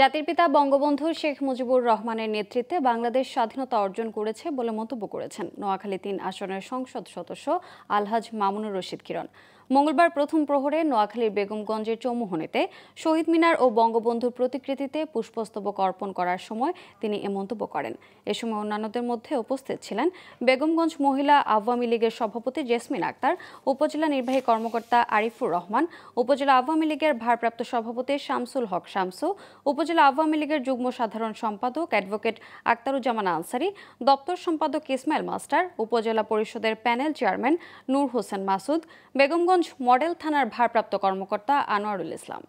জাতির পিতা বঙ্গবন্ধু শেখ মুজিবুর রহমানের নেতৃত্বে বাংলাদেশ স্বাধীনতা অর্জন করেছে বলে মন্তব্য করেছেন নোয়াখালী তিন আসনের সংসদ সদস্য আলহাজ মামুনুর রশিদ কিরণ মঙ্গলবার প্রথম প্রহরে নোয়াখালীর বেগমগঞ্জের চৌমুহনেতে শহীদ মিনার ও বঙ্গবন্ধুর প্রতিকৃতিতে পুষ্পস্তবক অর্পণ করার সময় তিনি এ মন্তব্য করেন এ সময় অন্যান্যদের মধ্যে উপস্থিত ছিলেন বেগমগঞ্জ মহিলা আওয়ামী লীগের সভাপতি জেসমিন আক্তার উপজেলা নির্বাহী কর্মকর্তা আরিফুর রহমান উপজেলা আওয়ামী লীগের ভারপ্রাপ্ত সভাপতি শামসুল হক শামসু উপজেলা আওয়ামী লীগের যুগ্ম সাধারণ সম্পাদক অ্যাডভোকেট আক্তারুজ্জামান আনসারি দপ্তর সম্পাদক ইসমাইল মাস্টার উপজেলা পরিষদের panel chairman Nur Hossain Masud Begumganj Gopalganj model থানার ভারপ্রাপ্ত কর্মকর্তা আনোয়ারুল ইসলাম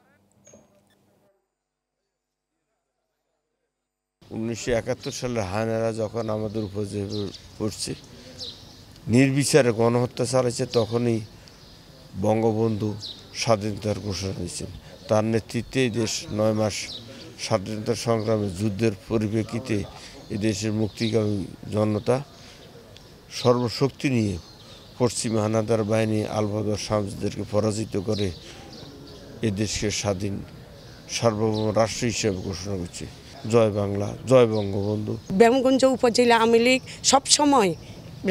উনিশশো একাত্তর সালে হায়নারা যখন আমাদের উপজেলা পড়ছে নির্বিচারে গণহত্যা চালাইছে তখনই বঙ্গবন্ধু স্বাধীনতার ঘোষণা দিয়েছেন তার নেতৃত্বে দেশ নয় মাস স্বাধীনতা সংগ্রামে যুদ্ধের পরিপ্রেক্ষিতে এদেশের মুক্তিকামী জনতা সর্বশক্তি নিয়ে পশ্চিম হানাদার বাহিনী আলবদর শামসদেরকে পরাজিত করে এদেশকে স্বাধীন সার্বভৌম রাষ্ট্র হিসেবে ঘোষণা করছে জয় বাংলা জয় বঙ্গবন্ধু বেমগঞ্জ উপজেলা আওয়ামী লীগ সবসময়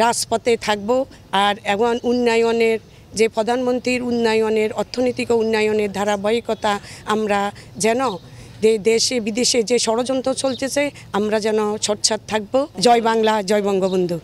রাজপথে থাকবো আর এখন উন্নয়নের যে প্রধানমন্ত্রীর উন্নয়নের অর্থনৈতিক উন্নয়নের ধারাবাহিকতা আমরা যেন দেশে বিদেশে যে ষড়যন্ত্র চলতেছে আমরা যেন ছটছাট থাকবো জয় বাংলা জয় বঙ্গবন্ধু